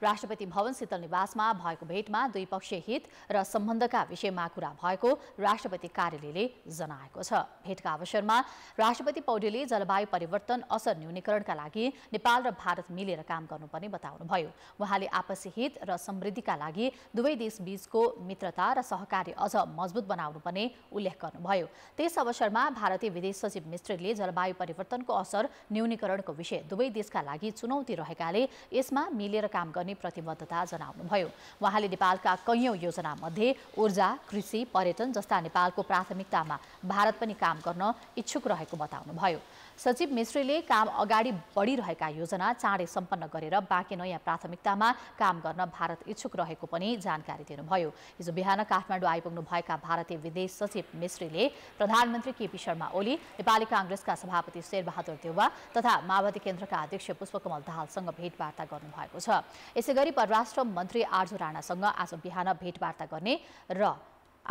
राष्ट्रपति भवन शीतल निवासमा भएको भेटमा द्विपक्षीय हित र सम्बन्धका विषयमा कुरा भएको राष्ट्रपति कार्यालयले जनाएको छ भेटका अवसरमा राष्ट्रपति पौडेलले जलवायु परिवर्तन असर न्यूनीकरणका लागि नेपाल र भारत मिलेर काम गर्नुपर्ने बताउनुभयो उहाँले आपसी हित र समृद्धिका लागि दुवै देशबीचको मित्रता र सहकार्य अझ मजबुत बनाउनुपर्ने उल्लेख गर्नुभयो त्यस अवसरमा भारतीय विदेश सचिव मिश्रीले जलवायु परिवर्तनको असर न्यूनीकरणको विषय दुवै देशका लागि चुनौती रहेकाले यसमा मिलेर काम गर्ने प्रतिबद्धता जनाउनुभयो उहाँले नेपालका योजना मध्ये ऊर्जा कृषि पर्यटन जस्ता नेपालको प्राथमिकतामा भारत पनि काम गर्न इच्छुक रहेको बताउनुभयो सचिव मिश्रीले काम अगाडि बढिरहेका योजना चाँडै सम्पन्न गरेर बाँकी नयाँ प्राथमिकतामा काम गर्न भारत इच्छुक रहेको पनि जानकारी दिनुभयो हिजो बिहान काठमाडौँ आइपुग्नुभएका भारतीय विदेश सचिव मिश्रीले प्रधानमन्त्री केपी शर्मा ओली नेपाली काङ्ग्रेसका सभापति शेरबहादुर देउवा तथा माओवादी केन्द्रका अध्यक्ष पुष्पकमल दाहालसँग भेटवार्ता गर्नुभएको छ यसै गरी परराष्ट्र मन्त्री आर्जु राणासँग आज बिहान भेटवार्ता गर्ने र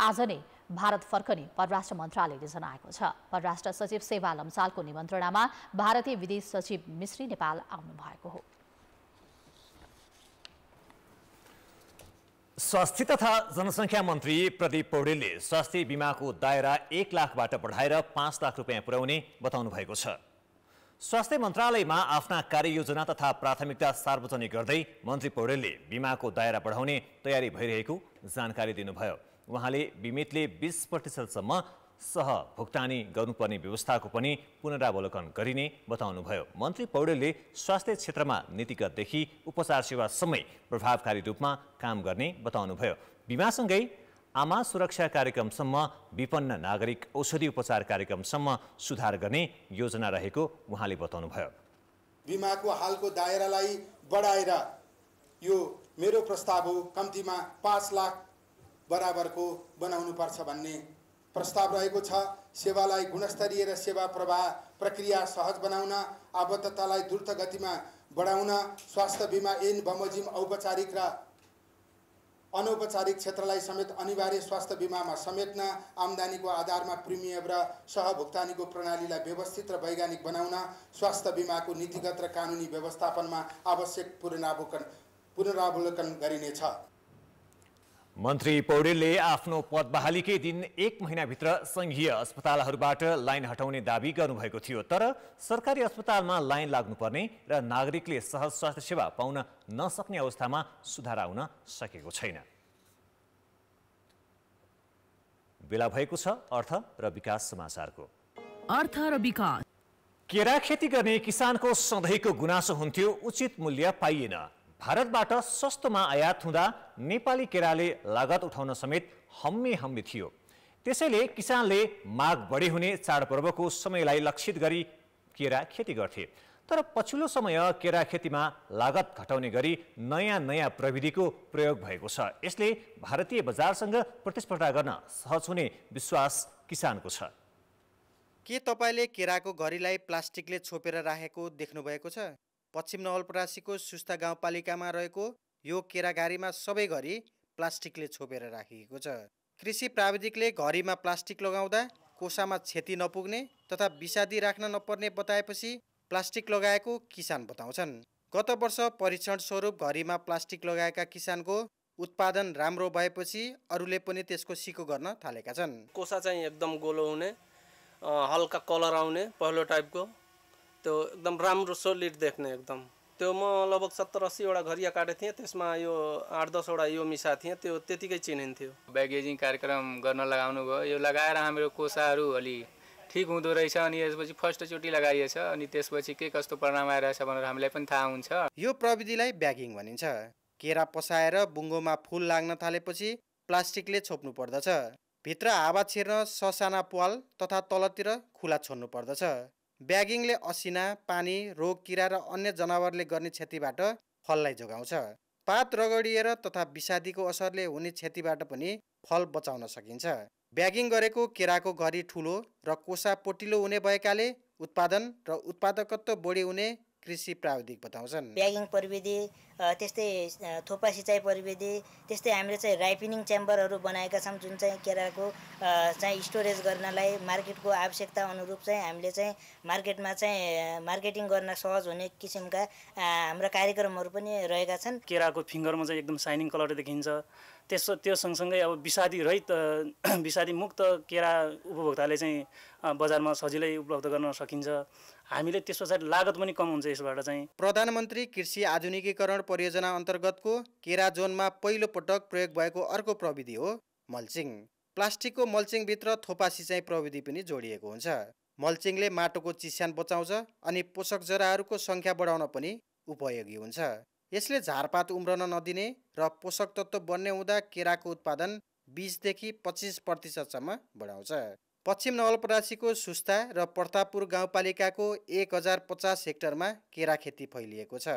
आज नै भारत फर्कने परराष्ट्र मन्त्रालयले जनाएको छ परराष्ट्र सचिव सेवा लम्सालको निमन्त्रणामा भारतीय विदेश सचिव मिश्री नेपाल आउनु भएको हो स्वास्थ्य तथा जनसङ्ख्या मन्त्री प्रदीप पौडेलले स्वास्थ्य बिमाको दायरा एक लाखबाट बढाएर पाँच लाख रुपियाँ पुर्याउने बताउनु भएको छ स्वास्थ्य मन्त्रालयमा आफ्ना कार्ययोजना तथा प्राथमिकता सार्वजनिक गर्दै मन्त्री पौडेलले बिमाको दायरा बढाउने तयारी भइरहेको जानकारी दिनुभयो उहाँले बिमितले बिस प्रतिशतसम्म भुक्तानी गर्नुपर्ने व्यवस्थाको पनि पुनरावलोकन गरिने बताउनुभयो मन्त्री पौडेलले स्वास्थ्य क्षेत्रमा नीतिगतदेखि उपचार सेवासम्मै प्रभावकारी रूपमा काम गर्ने बताउनुभयो बिमासँगै आमा सुरक्षा कार्यक्रमसम्म विपन्न नागरिक औषधि उपचार कार्यक्रमसम्म सुधार गर्ने योजना रहेको उहाँले बताउनुभयो बिमाको हालको दायरालाई बढाएर यो मेरो प्रस्ताव हो कम्तीमा पाँच लाख बराबरको बनाउनुपर्छ भन्ने प्रस्ताव रहेको छ सेवालाई गुणस्तरीय र सेवा प्रवाह प्रक्रिया सहज बनाउन आबद्धतालाई द्रुत गतिमा बढाउन स्वास्थ्य बिमा ऐन बमोजिम औपचारिक र अनौपचारिक क्षेत्रलाई समेत अनिवार्य स्वास्थ्य बिमामा समेट्न आम्दानीको आधारमा प्रिमियम र सहभुक्तानीको प्रणालीलाई व्यवस्थित र वैज्ञानिक बनाउन स्वास्थ्य बिमाको नीतिगत र कानुनी व्यवस्थापनमा आवश्यक पुनरावलोकन पुनरावलोकन गरिनेछ मन्त्री पौडेलले आफ्नो पद बहालीकै दिन एक महिनाभित्र सङ्घीय अस्पतालहरूबाट लाइन हटाउने दावी गर्नुभएको थियो तर सरकारी अस्पतालमा लाइन लाग्नुपर्ने र नागरिकले सहज स्वास्थ्य सेवा पाउन नसक्ने अवस्थामा सुधार आउन सकेको छैन बेला भएको छ अर्थ र विकास समाचारको अर्थ र विकास केरा खेती गर्ने किसानको सधैँको गुनासो हुन्थ्यो उचित मूल्य पाइएन भारतबाट सस्तोमा आयात हुँदा नेपाली केराले लागत उठाउन समेत हम्मे हम्मे थियो त्यसैले किसानले माग बढी हुने चाडपर्वको समयलाई लक्षित गरी केरा खेती गर्थे तर पछिल्लो समय केरा खेतीमा लागत घटाउने गरी नयाँ नयाँ प्रविधिको प्रयोग भएको छ यसले भारतीय बजारसँग प्रतिस्पर्धा गर्न सहज हुने विश्वास किसानको छ के तपाईँले केराको घरीलाई प्लास्टिकले छोपेर राखेको देख्नुभएको छ पश्चिम नवलपरासीको सुस्ता गाउँपालिकामा रहेको यो केराघारीमा सबै घरी प्लास्टिकले छोपेर राखिएको छ कृषि प्राविधिकले घरीमा प्लास्टिक लगाउँदा कोसामा क्षति नपुग्ने तथा विषादी राख्न नपर्ने बताएपछि प्लास्टिक लगाएको किसान बताउँछन् गत वर्ष परीक्षण स्वरूप घरीमा प्लास्टिक लगाएका किसानको उत्पादन राम्रो भएपछि अरूले पनि त्यसको सिको गर्न थालेका छन् कोसा चाहिँ एकदम गोलो हुने हल्का कलर आउने पहिलो टाइपको त्यो एकदम राम्रो सोलिड देख्ने एकदम त्यो म लगभग सत्तर अस्सीवटा घरिया काटेको थिएँ त्यसमा यो आठ दसवटा यो मिसा थिएँ त्यो त्यतिकै चिनिन्थ्यो ब्यागेजिङ कार्यक्रम गर्न लगाउनु भयो यो लगाएर हाम्रो कोसाहरू अलि ठिक हुँदो रहेछ अनि यसपछि फर्स्टचोटि लगाइएछ अनि त्यसपछि के कस्तो परिणाम आइरहेछ भनेर हामीलाई पनि थाहा हुन्छ यो प्रविधिलाई ब्यागिङ भनिन्छ केरा पसाएर बुङ्गोमा फुल लाग्न थालेपछि प्लास्टिकले छोप्नु पर्दछ भित्र हावा छिर्न ससाना पाल तथा तलतिर खुला छोड्नु पर्दछ ब्यागिङले असिना पानी रोग किरा र अन्य जनावरले गर्ने क्षतिबाट फललाई जोगाउँछ पात रगडिएर तथा विषादीको असरले हुने क्षतिबाट पनि फल बचाउन सकिन्छ ब्यागिङ गरेको केराको घरी ठुलो र कोसा पोटिलो हुने भएकाले उत्पादन र उत्पादकत्व बढी हुने कृषि प्राविधिक बताउँछन् प्यागिङ प्रविधि त्यस्तै थोपा सिँचाइ प्रविधि त्यस्तै हामीले चाहिँ राइपिनिङ च्याम्बरहरू बनाएका छौँ जुन चाहिँ केराको चाहिँ स्टोरेज गर्नलाई मार्केटको आवश्यकता अनुरूप चाहिँ हामीले चाहिँ मार्केटमा चाहिँ मार्केटिङ गर्न सहज हुने किसिमका हाम्रा कार्यक्रमहरू पनि रहेका छन् केराको फिङ्गरमा चाहिँ एकदम साइनिङ कलर देखिन्छ त्यसो त्यो सँगसँगै अब विषादी रहित विषादी मुक्त केरा उपभोक्ताले चाहिँ बजारमा सजिलै उपलब्ध गर्न सकिन्छ हामीले त्यस पछाडि लागत पनि कम हुन्छ यसबाट चाहिँ प्रधानमन्त्री कृषि आधुनिकीकरण परियोजना अन्तर्गतको केरा जोनमा पहिलो पटक प्रयोग भएको अर्को प्रविधि हो मल्चिङ प्लास्टिकको मल्चिङभित्र थोपा सिँचाइ प्रविधि पनि जोडिएको हुन्छ मल्चिङले माटोको चिस्यान बचाउँछ अनि पोषक जराहरूको सङ्ख्या बढाउन पनि उपयोगी हुन्छ यसले झारपात उम्रन नदिने र पोषक तत्त्व बन्ने हुँदा केराको उत्पादन बिसदेखि पच्चिस प्रतिशतसम्म बढाउँछ पश्चिम नवलपरासीको सुस्ता र प्रतापपुर गाउँपालिकाको एक हजार पचास हेक्टरमा केरा खेती फैलिएको छ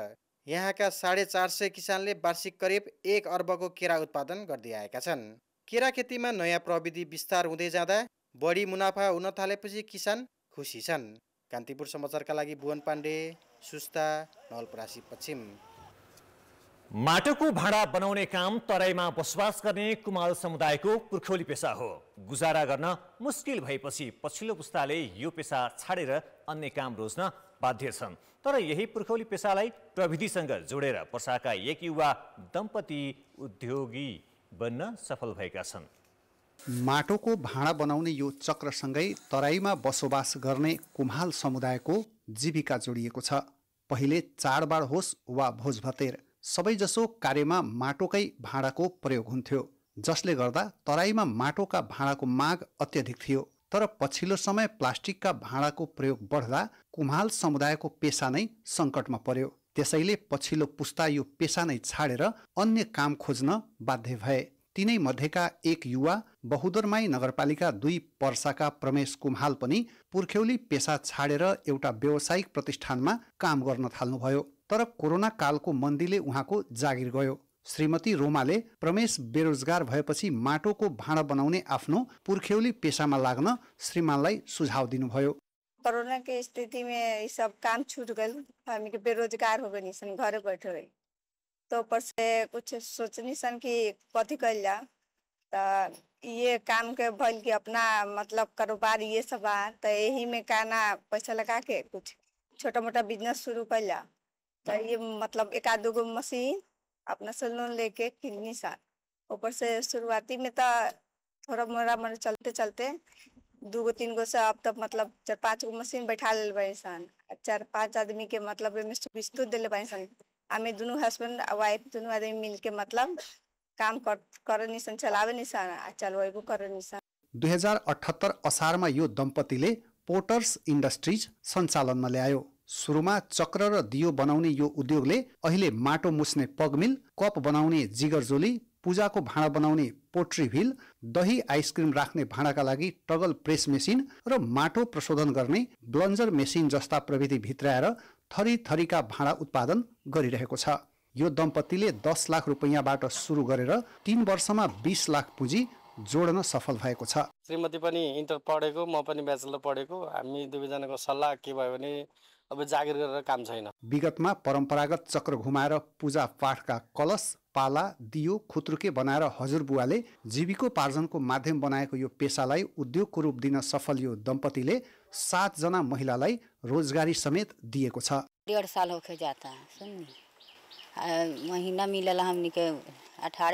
यहाँका साढे चार सय किसानले वार्षिक करिब एक अर्बको केरा उत्पादन गर्दै आएका छन् केरा खेतीमा नयाँ प्रविधि विस्तार हुँदै जाँदा बढी मुनाफा हुन थालेपछि किसान खुसी छन् कान्तिपुर समाचारका लागि भुवन पाण्डे सुस्ता नवलपरासी पश्चिम माटोको भाँडा बनाउने काम तराईमा बसोबास गर्ने कुमाल समुदायको पुर्खौली पेसा हो गुजारा गर्न मुस्किल भएपछि पछिल्लो पुस्ताले यो पेसा छाडेर अन्य काम रोज्न बाध्य छन् तर यही पुर्खौली पेसालाई प्रविधिसँग जोडेर पर्साका एक युवा दम्पति उद्योगी बन्न सफल भएका छन् माटोको भाँडा बनाउने यो चक्रसँगै तराईमा बसोबास गर्ने कुम्हाल समुदायको जीविका जोडिएको छ पहिले चाडबाड होस् वा भोजभतेर सबैजसो कार्यमा माटोकै भाँडाको प्रयोग हुन्थ्यो जसले गर्दा तराईमा माटोका भाँडाको माग अत्यधिक थियो तर पछिल्लो समय प्लास्टिकका भाँडाको प्रयोग बढ्दा कुम्हाल समुदायको पेसा नै सङ्कटमा पर्यो त्यसैले पछिल्लो पुस्ता यो पेसा नै छाडेर अन्य काम खोज्न बाध्य भए तिनै मध्येका एक युवा बहुदरमाई नगरपालिका दुई पर्साका प्रमेश कुम्हाल पनि पुर्ख्यौली पेसा छाडेर एउटा व्यावसायिक प्रतिष्ठानमा काम गर्न थाल्नुभयो तर कोरोना कालको मन्दीले उहाँको जागिर गयो श्रीमती रोमाले प्रमेश बेरोजगार भएपछि माटोको भाँडा बनाउने आफ्नो पुर्ख्यौली पेसामा लाग्न श्रीमानलाई सुझाव दिनुभयो कोरोनाको स्थितिमा सब काम बेरोजगार हो घर बैठे कि कथी काम के कि अपना मतलब कारोबार सब त यही पैसा लगा के कुछ छोटा मोटा बिजनेस शुरू कर तो मतलब एक आध गो मशीन अपना से लेके किडनी साथ ऊपर से शुरुआती में तो थोड़ा मोरा मोर चलते चलते दू गो तीन गो से अब तक मतलब चार पांच गो मशीन बैठा ले बड़े सन चार पाँच आदमी के मतलब बिस्तु दिले सन हमें दोनों हस्बैंड वाइफ दोनों आदमी मिल के मतलब काम कर कर निशन चलावे निशन चलो एगो कर निशन 2078 असारमा यो दम्पतिले पोटर्स इन्डस्ट्रिज सञ्चालनमा ल्यायो सुरुमा चक्र र दियो बनाउने यो उद्योगले अहिले माटो मुस्ने पगमिल कप बनाउने जिगरजोली पूजाको भाँडा बनाउने पोट्री भिल दही आइसक्रिम राख्ने भाँडाका लागि टगल प्रेस मेसिन र माटो प्रशोधन गर्ने ब्लन्जर मेसिन जस्ता प्रविधि भित्राएर थरी थरीका भाँडा उत्पादन गरिरहेको छ यो दम्पतिले दस लाख रुपियाँबाट सुरु गरेर तिन वर्षमा बिस लाख पुँजी जोड्न सफल भएको छ श्रीमती पनि इन्टर पढेको म पनि ब्याचलर पढेको हामी दुवैजनाको सल्लाह के भयो भने अब जागिर गरेर काम छैन विगतमा परम्परागत चक्र घुमाएर पूजा पाठका कलश पाला दियो खुत्रुके बनाएर हजुरबुवाले जीविकोपार्जनको माध्यम बनाएको यो पेसालाई उद्योगको रूप दिन सफल यो दम्पतिले सातजना महिलालाई रोजगारी समेत दिएको छ डेढ साल हो जाता मिलेला हामी अठार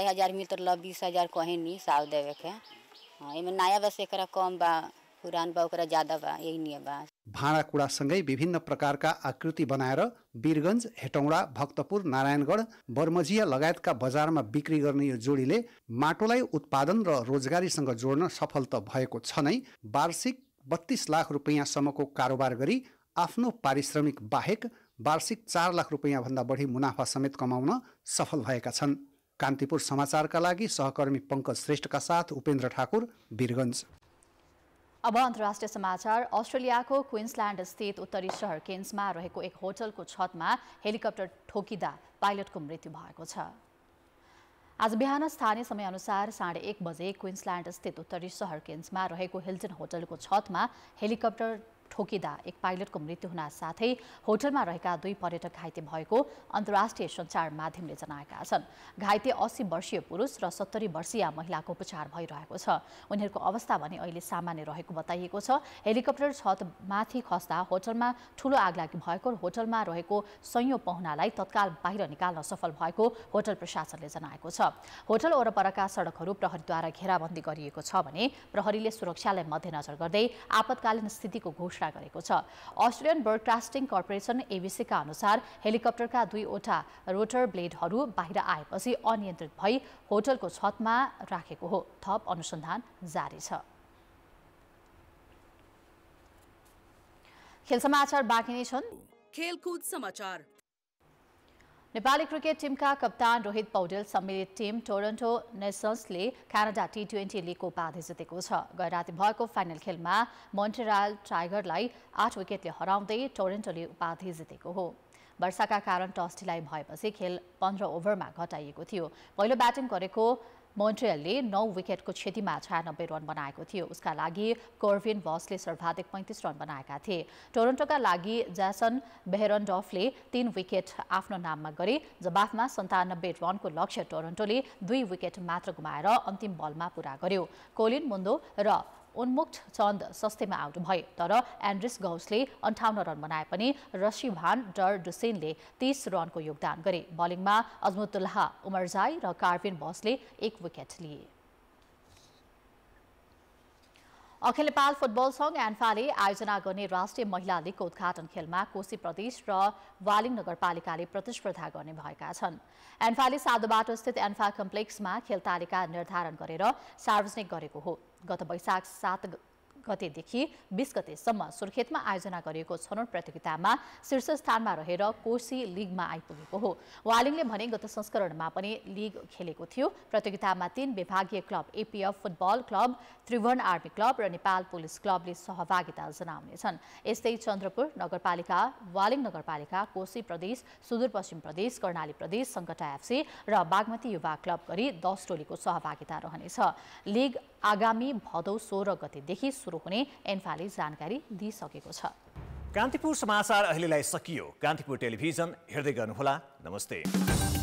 हजार अठारह हजार बिस हजार कहीं नि साल देवे के नया बस एक कम बा पुरान बा ज्यादा बा यही नै बा भाँडाकुँडासँगै विभिन्न प्रकारका आकृति बनाएर वीरगञ्ज हेटौँडा भक्तपुर नारायणगढ बर्मजिया लगायतका बजारमा बिक्री गर्ने यो जोडीले माटोलाई उत्पादन र रोजगारीसँग जोड्न सफल त भएको छ नै वार्षिक बत्तीस लाख रुपियाँसम्मको कारोबार गरी आफ्नो पारिश्रमिक बाहेक वार्षिक चार लाख रुपियाँभन्दा बढी मुनाफा समेत कमाउन सफल भएका छन् कान्तिपुर समाचारका लागि सहकर्मी पङ्कज श्रेष्ठका साथ उपेन्द्र ठाकुर वीरगञ्ज अब अन्तर्राष्ट्रिय समाचार अस्ट्रेलियाको क्विन्सल्यान्ड स्थित उत्तरी सहर केन्समा रहेको एक होटलको छतमा हेलिकप्टर ठोकिँदा पाइलटको मृत्यु भएको छ आज बिहान स्थानीय समयअनुसार साढे एक बजे क्विन्सल्यान्ड स्थित उत्तरी सहर केन्समा रहेको हिल्टन होटलको छतमा हेलिकप्टर ठोकिँदा एक पाइलटको मृत्यु हुन साथै होटलमा रहेका दुई पर्यटक घाइते भएको अन्तर्राष्ट्रिय सञ्चार माध्यमले जनाएका छन् घाइते अस्सी वर्षीय पुरुष र सत्तरी वर्षीय महिलाको उपचार भइरहेको छ उनीहरूको अवस्था भने अहिले सामान्य रहेको बताइएको छ हेलिकप्टर छतमाथि खस्दा होटलमा ठूलो आगलागी भएको र होटलमा रहेको संयौँ पहुनालाई तत्काल बाहिर निकाल्न सफल भएको होटल प्रशासनले जनाएको छ होटल वरपरका सडकहरू प्रहरीद्वारा घेराबन्दी गरिएको छ भने प्रहरीले सुरक्षालाई मध्यनजर गर्दै आपतकालीन स्थितिको घोषणा घोषणा गरेको छ अस्ट्रेलियन ब्रोडकास्टिङ कर्पोरेसन एबिसीका अनुसार हेलिकप्टरका दुईवटा रोटर ब्लेडहरू बाहिर आएपछि अनियन्त्रित भई होटलको छतमा राखेको हो थप अनुसन्धान जारी छ खेल समाचार बाँकी नै छन् खेलकुद समाचार नेपाली क्रिकेट टिमका कप्तान रोहित पौडेल सम्मिलित टिम टोरन्टो नेसन्सले क्यानाडा टी ट्वेन्टी लिगको उपाधि जितेको छ गै राति भएको फाइनल खेलमा मोन्ट्रियल टाइगरलाई आठ विकेटले हराउँदै टोरेन्टोले उपाधि जितेको हो वर्षाका कारण टस ढिलाइ भएपछि खेल पन्ध्र ओभरमा घटाइएको थियो पहिलो ब्याटिङ गरेको मोन्ट्रियलले नौ विकेटको क्षतिमा छयानब्बे रन बनाएको थियो उसका लागि कर्भिन भसले सर्वाधिक पैँतिस रन बनाएका थिए टोरन्टोका लागि ज्यासन बेहरन्डफले तीन विकेट आफ्नो नाममा गरे जवाफमा सन्तानब्बे रनको लक्ष्य टोरन्टोले दुई विकेट मात्र गुमाएर अन्तिम बलमा पूरा गर्यो कोलिन मुन्दो र उन्मुक्त चन्द सस्तेमा आउट भए तर एन्ड्रिस गौसले अन्ठाउन्न रन बनाए पनि रसिभान डर डुसेनले तीस रनको योगदान गरे बलिङमा अजमुतुल्लाह उमरजाई र कार्विन बसले एक विकेट लिए अखिल नेपाल फुटबल सङ्घ एन्फाले आयोजना गर्ने राष्ट्रिय महिला लिगको उद्घाटन खेलमा कोशी प्रदेश र वालिङ नगरपालिकाले प्रतिस्पर्धा गर्ने भएका छन् एन्फाले साधुबाटो स्थित एन्फा कम्प्लेक्समा खेल तालिका निर्धारण गरेर सार्वजनिक गरेको हो गत वैशाख सात गतेदेखि बिस गतेसम्म सुर्खेतमा आयोजना गरिएको छनौट प्रतियोगितामा शीर्ष स्थानमा रहेर कोशी लिगमा आइपुगेको हो वालिङले भने गत संस्करणमा पनि लिग खेलेको थियो प्रतियोगितामा तीन विभागीय club APF football club Tribhuvan army club र नेपाल पुलिस क्लबले सहभागिता जनाउनेछन् यस्तै चन्द्रपुर नगरपालिका वालिङ नगरपालिका कोशी प्रदेश सुदूरपश्चिम प्रदेश कर्णाली प्रदेश सङ्कटा एफसी र बागमती युवा क्लब गरी दस टोलीको सहभागिता रहनेछ लिग आगामी भदौ सोह्र गतेदेखि सुरु हुने एन्फाले जानकारी दिइसकेको छ कान्तिपुर समाचार अहिलेलाई सकियो कान्तिपुर टेलिभिजन हेर्दै गर्नुहोला नमस्ते